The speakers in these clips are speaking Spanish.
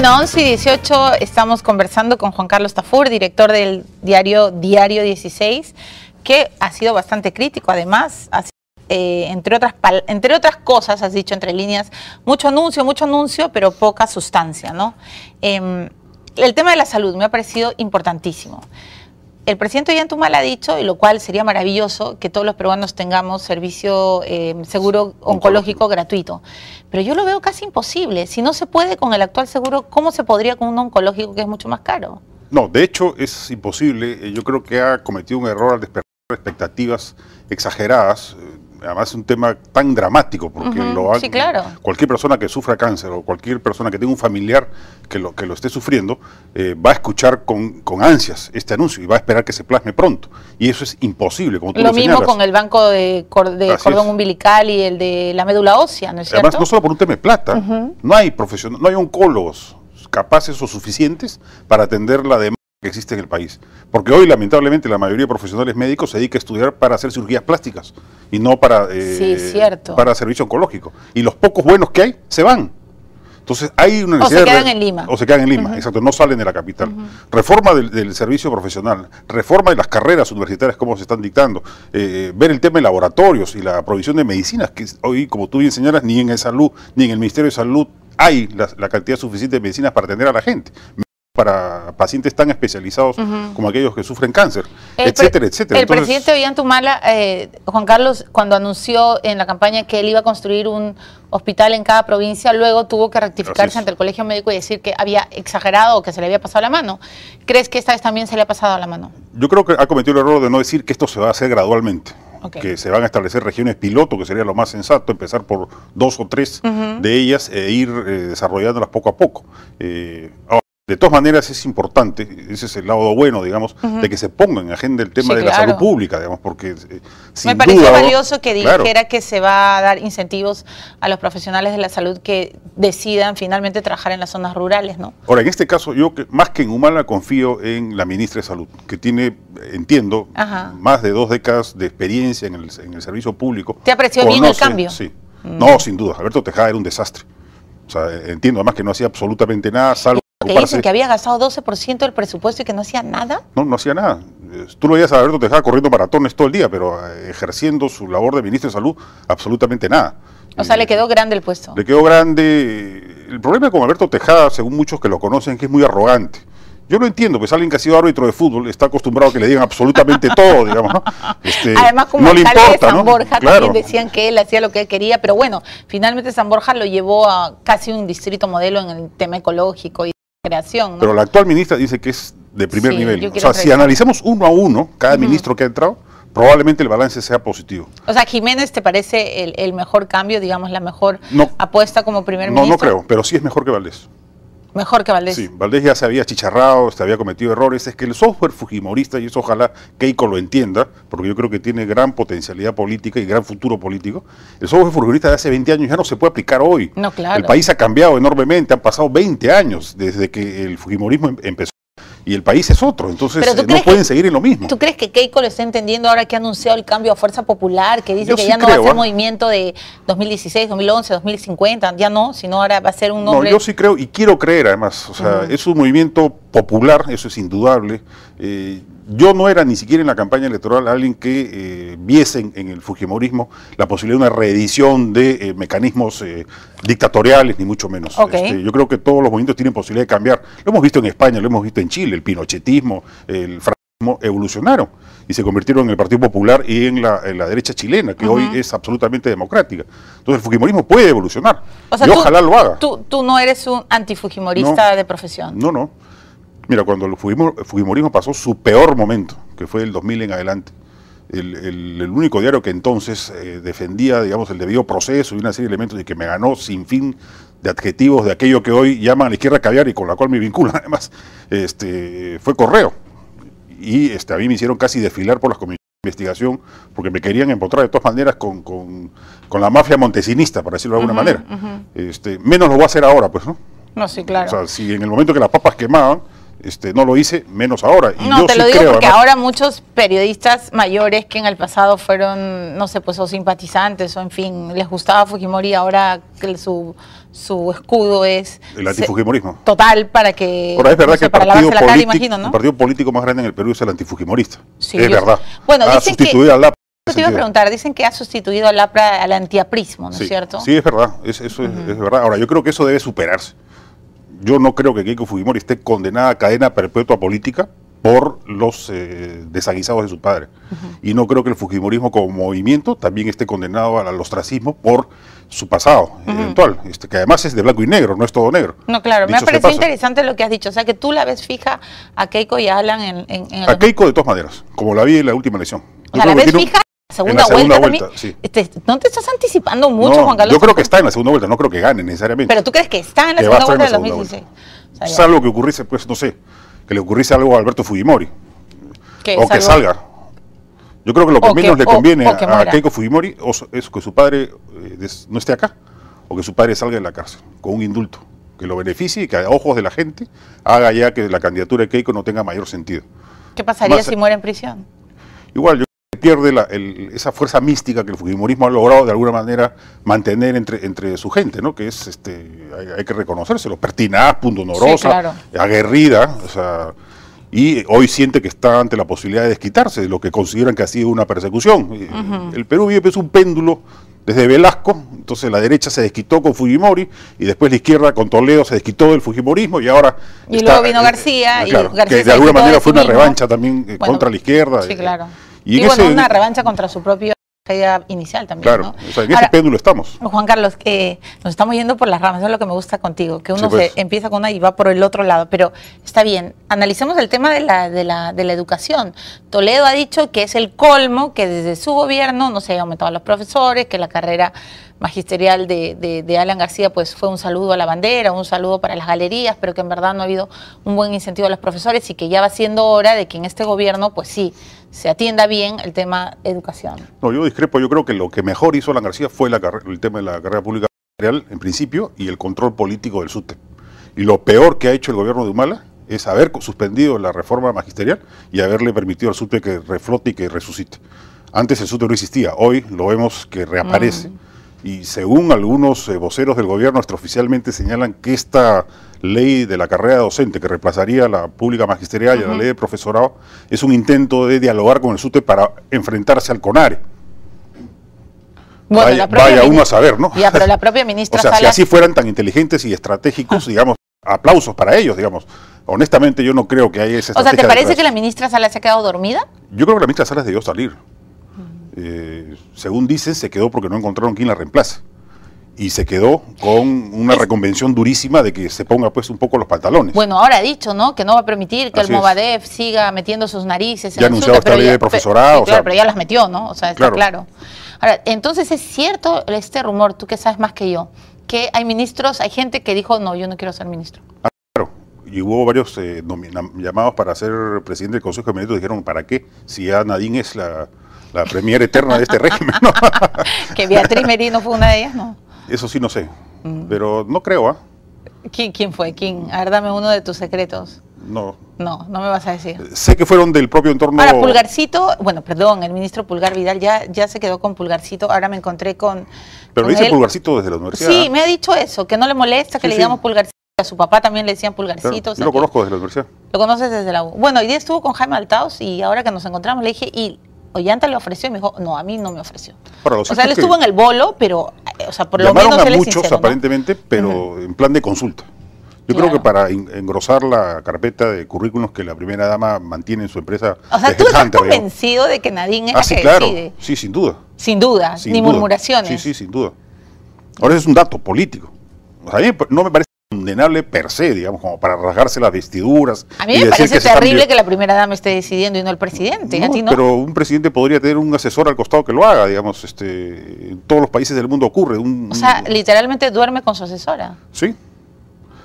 Bueno, 11 y 18 estamos conversando con Juan Carlos Tafur, director del diario Diario 16, que ha sido bastante crítico, además, eh, entre, otras entre otras cosas, has dicho entre líneas, mucho anuncio, mucho anuncio, pero poca sustancia, ¿no? Em, el tema de la salud me ha parecido importantísimo el presidente Ollantumal ha dicho, y lo cual sería maravilloso, que todos los peruanos tengamos servicio eh, seguro oncológico gratuito. Pero yo lo veo casi imposible. Si no se puede con el actual seguro, ¿cómo se podría con un oncológico que es mucho más caro? No, de hecho es imposible. Eh, yo creo que ha cometido un error al despertar expectativas exageradas eh, además es un tema tan dramático, porque lo hace cualquier persona que sufra cáncer o cualquier persona que tenga un familiar que lo, que lo esté sufriendo, eh, va a escuchar con, ansias este anuncio y va a esperar que se plasme pronto. Y eso es imposible, como lo, mismo con el banco de, cordón umbilical y el de la médula ósea, Además, no solo por un tema de plata, no hay no hay oncólogos capaces o suficientes para atender la demanda que existe en el país. Porque hoy, lamentablemente, la mayoría de profesionales médicos se dedica a estudiar para hacer cirugías plásticas y no para, eh, para servicio oncológico. Y los pocos buenos que hay se van. Entonces hay una necesidad... O se quedan en Lima. O exacto, no salen de la capital. Reforma del, servicio profesional, reforma de las carreras universitarias, como se están dictando, eh, eh, ver el tema de laboratorios y la provisión de medicinas, que hoy, como tú bien señalas, ni en el salud, ni en el Ministerio de Salud hay la cantidad suficiente de medicinas para atender a la gente para pacientes tan especializados como aquellos que sufren cáncer, etcétera, etcétera. El presidente Ollantumala, eh, Juan Carlos, cuando anunció en la campaña que él iba a construir un hospital en cada provincia, luego tuvo que rectificarse ante el colegio médico y decir que había exagerado o que se le había pasado la mano. ¿Crees que esta vez también se le ha pasado la mano? Yo creo que ha cometido el error de no decir que esto se va a hacer gradualmente. que se van a establecer regiones piloto, que sería lo más sensato, empezar por dos o tres de ellas e ir eh, desarrollándolas poco a poco. Eh, de todas maneras es importante, ese es el lado bueno, digamos, de que se ponga en agenda el tema de la salud pública, digamos, porque eh, Me parece valioso que dijera que se va a dar incentivos a los profesionales de la salud que decidan finalmente trabajar en las zonas rurales, ¿no? Ahora, en este caso, yo más que en Humala confío en la ministra de Salud, que tiene, entiendo, más de dos décadas de experiencia en el, servicio público. ¿Te apreció bien el cambio? Sí. Mm. No, sin duda. Alberto Tejada era un desastre. O sea, entiendo además que no hacía absolutamente nada, salvo... Que dicen que había gastado 12% del presupuesto y que no hacía nada. No, no hacía nada. Tú lo veías a Alberto Tejada corriendo maratones todo el día, pero eh, ejerciendo su labor de ministro de Salud, absolutamente nada. O sea, le quedó grande el puesto. Le quedó grande. El problema con Alberto Tejada, según muchos que lo conocen, es que es muy arrogante. Yo lo entiendo, pues alguien que ha sido árbitro de fútbol está acostumbrado a que le digan absolutamente todo, digamos, este, Además, como no San Borja también decían que él hacía lo que él quería, pero bueno, finalmente San Borja lo llevó a casi un distrito modelo en el tema ecológico y pero la actual ministra dice que es de primer nivel. O sea, si analizamos uno a uno cada ministro que ha entrado, probablemente el balance sea positivo. O sea, Jiménez te parece el, mejor cambio, digamos, la mejor apuesta como primer ministro. No, no creo, pero sí es mejor que Valdés. Mejor que Valdés. Sí, Valdés ya se había chicharrado, se había cometido errores. Es que el software fujimorista, y eso ojalá Keiko lo entienda, porque yo creo que tiene gran potencialidad política y gran futuro político, el software fujimorista de hace 20 años ya no se puede aplicar hoy. No, claro. El país ha cambiado enormemente, han pasado 20 años desde que el fujimorismo em-, empezó y el país es otro. Entonces eh, no pueden seguir en lo mismo. ¿Tú crees que Keiko lo está entendiendo ahora que ha anunciado el cambio a Fuerza Popular, que dice que ya no va a ser ¿ah? movimiento de 2016, 2011, 2050, ya no, sino ahora va a ser un nombre... No, yo sí creo y quiero creer además, o sea, es un movimiento popular, eso es indudable. Eh, yo no era ni siquiera en la campaña electoral alguien que eh, viese en, el Fujimorismo la posibilidad de una reedición de eh, mecanismos eh, dictatoriales, ni mucho menos. Este, yo creo que todos los movimientos tienen posibilidad de cambiar. Lo hemos visto en España, lo hemos visto en Chile, el pinochetismo, el franquismo evolucionaron y se convirtieron en el Partido Popular y en la, derecha chilena, que hoy es absolutamente democrática. Entonces el Fujimorismo puede evolucionar. ojalá lo haga. Tú, no eres un antifujimorista de profesión. No, no. Mira, cuando el Fujimorismo pasó su peor momento, que fue el 2000 en adelante, el, único diario que entonces eh, defendía, digamos, el debido proceso y una serie de elementos y que me ganó sin fin de adjetivos de aquello que hoy llaman la izquierda caviar y con la cual me vincula, además, este, fue Correo. Y este, a mí me hicieron casi desfilar por las comisiones de investigación porque me querían encontrar de todas maneras con, la mafia montesinista, para decirlo de alguna manera. este, menos lo voy a hacer ahora, pues, ¿no? No, sí, claro. O sea, si en el momento que las papas quemaban, este, no lo hice, menos ahora. Y no, te lo digo porque ahora muchos periodistas mayores que en el pasado fueron, no sé, pues o simpatizantes o en fin, les gustaba Fujimori, ahora que su, su escudo es... El antifujimorismo. Total, para que... Ahora es verdad que el partido, político más grande en el Perú es el antifujimorista. Sí, es verdad. Bueno, dicen que... te iba a preguntar, dicen que ha sustituido al, APRA, al antiaprismo, ¿no es cierto? Sí, es verdad, eso es, verdad. Ahora, yo creo que eso debe superarse yo no creo que Keiko Fujimori esté condenada a cadena perpetua política por los eh, desaguisados de su padre. Y no creo que el Fujimorismo como movimiento también esté condenado al ostracismo por su pasado eventual, este, que además es de blanco y negro, no es todo negro. No, claro, me ha parecido interesante lo que has dicho, o sea que tú la ves fija a Keiko y a Alan en... a Keiko de todas maneras, como la vi en la última elección. la ves fija segunda, la segunda vuelta, también. Este, no te estás anticipando mucho, Juan Carlos. Yo creo que está en la segunda vuelta, no creo que gane necesariamente. Pero tú crees que está en la segunda vuelta de 2016. O sea, Salvo que ocurriese, pues no sé, que le ocurriese algo a Alberto Fujimori. o que salga. Yo creo que lo que menos le conviene a, Keiko Fujimori es que su padre eh, no esté acá o que su padre salga de la cárcel con un indulto que lo beneficie y que a ojos de la gente haga ya que la candidatura de Keiko no tenga mayor sentido. ¿Qué pasaría si muere en prisión? Igual, yo pierde esa fuerza mística que el fujimorismo ha logrado de alguna manera mantener entre, su gente, ¿no? Que es, este, hay, que reconocérselo, pertinaz, punto aguerrida, y hoy siente que está ante la posibilidad de desquitarse de lo que consideran que ha sido una persecución. Eh, el Perú vive es pues, un péndulo desde Velasco, entonces la derecha se desquitó con Fujimori y después la izquierda con Toledo se desquitó del Fujimorismo y ahora... Y luego vino eh, eh, García Que de alguna manera fue una revancha también contra la izquierda. Sí, claro. Y, bueno, una revancha contra su propia idea inicial también. Claro, o en ese estamos. Juan Carlos, que nos estamos yendo por las ramas, eso es lo que me gusta contigo, que uno se pues. empieza con una y va por el otro lado, pero está bien, analicemos el tema de la, de, la, educación. Toledo ha dicho que es el colmo que desde su gobierno no se ha aumentado a los profesores, que la carrera magisterial de, Alan García, pues fue un saludo a la bandera, un saludo para las galerías, pero que en verdad no ha habido un buen incentivo a los profesores y que ya va siendo hora de que en este gobierno, pues sí, se atienda bien el tema educación. No, yo discrepo, yo creo que lo que mejor hizo Alan García fue la el tema de la carrera pública en principio y el control político del SUTE. Y lo peor que ha hecho el gobierno de Humala es haber suspendido la reforma magisterial y haberle permitido al SUTE que reflote y que resucite. Antes el SUTE no existía, hoy lo vemos que reaparece. Mm y según algunos eh, voceros del gobierno, extraoficialmente señalan que esta ley de la carrera docente que reemplazaría la pública magisterial y la ley de profesorado es un intento de dialogar con el SUTE para enfrentarse al CONARE. vaya, uno a saber, ¿no? la propia ministra. o sea, si así fueran tan inteligentes y estratégicos, digamos, aplausos para ellos, digamos. Honestamente, yo no creo que haya esa. O sea, ¿te parece que la ministra Salas se ha quedado dormida? Yo creo que la ministra Salas debió salir. Eh, según dicen, se quedó porque no encontraron quién la reemplaza Y se quedó con una reconvención durísima de que se ponga pues un poco los pantalones. Bueno, ahora ha dicho, ¿no? Que no va a permitir que el Movadef siga metiendo sus narices. Ya ha anunciado esta ley de profesorado. claro, pero ya las metió, ¿no? O sea, está claro. Ahora, entonces es cierto este rumor, tú que sabes más que yo, que hay ministros, hay gente que dijo, no, yo no quiero ser ministro. Ah, claro y hubo varios eh, llamados para ser presidente del Consejo de Ministros, dijeron, ¿para qué? Si ya Nadine es la, la premier eterna de este régimen. que Beatriz Merino fue una de ellas, ¿no? Eso sí no sé, mm. pero no creo, ¿ah? ¿Quién, fue? ¿Quién? A ver, dame uno de tus secretos. No. No, no me vas a decir. Sé que fueron del propio entorno. Ahora, Pulgarcito, bueno, perdón, el ministro Pulgar Vidal ya, ya se quedó con Pulgarcito, ahora me encontré con. Pero dice Pulgarcito desde la universidad. Sí, me ha dicho eso, que no le molesta que le digamos Pulgarcito. A su papá también le decían Pulgarcito. yo lo conozco desde la universidad. Lo conoces desde la U. Bueno, hoy día estuvo con Jaime Altaos y ahora que nos encontramos le dije, ¿y Ollanta le ofreció y me dijo, no, a mí no me ofreció. o sea, él estuvo en el bolo, pero, eh, o sea, por lo menos él muchos, aparentemente, pero en plan de consulta. Yo creo que para engrosar la carpeta de currículos que la primera dama mantiene en su empresa. O sea, tú estás convencido de que Nadine es la ah, que claro. Sí, sin duda. Sin duda, ni murmuraciones. Sí, sí, sin duda. Ahora es un dato político. O sea, a mí no me parece condenable per se, digamos, como para rasgarse las vestiduras. A mí me parece terrible que la primera dama esté decidiendo y no el presidente. Pero un presidente podría tener un asesor al costado que lo haga, digamos, este, en todos los países del mundo ocurre. Un, o sea, literalmente duerme con su asesora. Sí.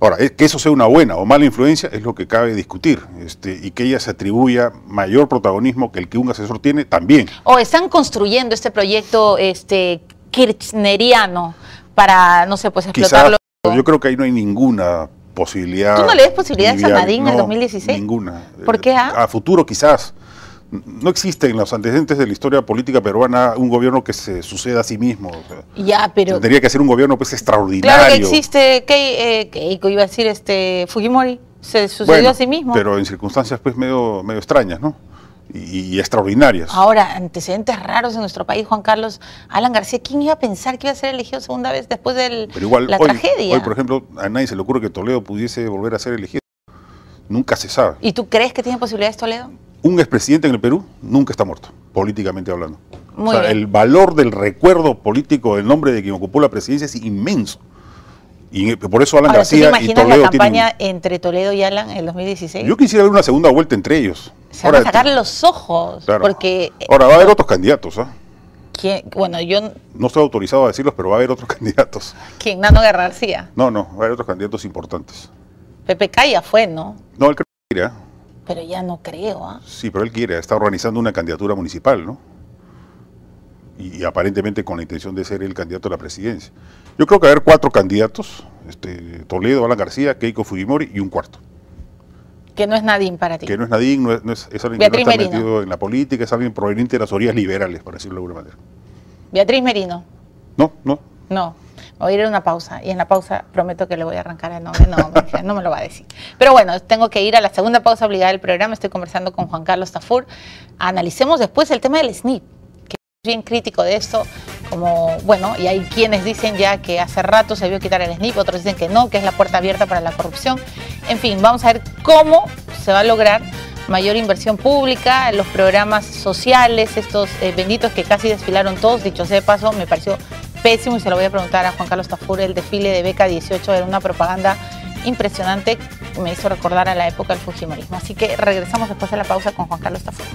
Ahora, que eso sea una buena o mala influencia es lo que cabe discutir, este, y que ella se atribuya mayor protagonismo que el que un asesor tiene también. O están construyendo este proyecto este, kirchneriano para, no sé, pues explotarlo. Yo creo que ahí no hay ninguna posibilidad. ¿Tú no le des posibilidades a Madín en el 2016? Ninguna. ¿Por qué? Ah? A futuro quizás. No existe en los antecedentes de la historia política peruana un gobierno que se suceda a sí mismo. ya, pero... Tendría que ser un gobierno pues extraordinario. Claro que existe, ¿qué eh, iba a decir este Fujimori, se sucedió a sí mismo. Pero en circunstancias pues medio, medio extrañas, ¿no? y, extraordinarias. Ahora, antecedentes raros en nuestro país, Juan Carlos. Alan García, ¿quién iba a pensar que iba a ser elegido segunda vez después de la tragedia? Hoy, por ejemplo, a nadie se le ocurre que Toledo pudiese volver a ser elegido. Nunca se sabe. ¿Y tú crees que tiene posibilidades Toledo? Un expresidente en el Perú nunca está muerto, políticamente hablando. el valor del recuerdo político del nombre de quien ocupó la presidencia es inmenso. Y por eso Alan Ahora, García ¿tú te la campaña entre Toledo y Alan en 2016? Yo quisiera ver una segunda vuelta entre ellos. Se van a sacar los ojos. Porque, Ahora va a haber eh, otros candidatos. ¿ah? Bueno, yo... No estoy autorizado a decirlos, pero va a haber otros candidatos. ¿Quién? ¿Nano García? No, no, va a haber otros candidatos importantes. Pepe Calla fue, ¿no? No, él creo quiere. ¿ah? Pero ya no creo. ¿ah? Sí, pero él quiere. Está organizando una candidatura municipal, ¿no? y, aparentemente con la intención de ser el candidato a la presidencia. Yo creo que va a haber cuatro candidatos, este, Toledo, Alan García, Keiko Fujimori y un cuarto. Que no es Nadine para ti. Que no es Nadine, es, alguien que no está metido en la política, es alguien proveniente de las orillas liberales, por decirlo de alguna manera. Beatriz Merino. No, no. No. Voy a ir a una pausa y en la pausa prometo que le voy a arrancar el nombre. No, no, no me lo va a decir. Pero bueno, tengo que ir a la segunda pausa obligada del programa. Estoy conversando con Juan Carlos Tafur. Analicemos después el tema del SNIP bien crítico de esto, como, bueno, y hay quienes dicen ya que hace rato se vio quitar el SNIP, otros dicen que no, que es la puerta abierta para la corrupción. En fin, vamos a ver cómo se va a lograr mayor inversión pública, los programas sociales, estos eh, benditos que casi desfilaron todos, dicho sea de paso, me pareció pésimo y se lo voy a preguntar a Juan Carlos Tafur, el desfile de Beca 18 era una propaganda impresionante, me hizo recordar a la época del Fujimorismo. Así que regresamos después de la pausa con Juan Carlos Tafur.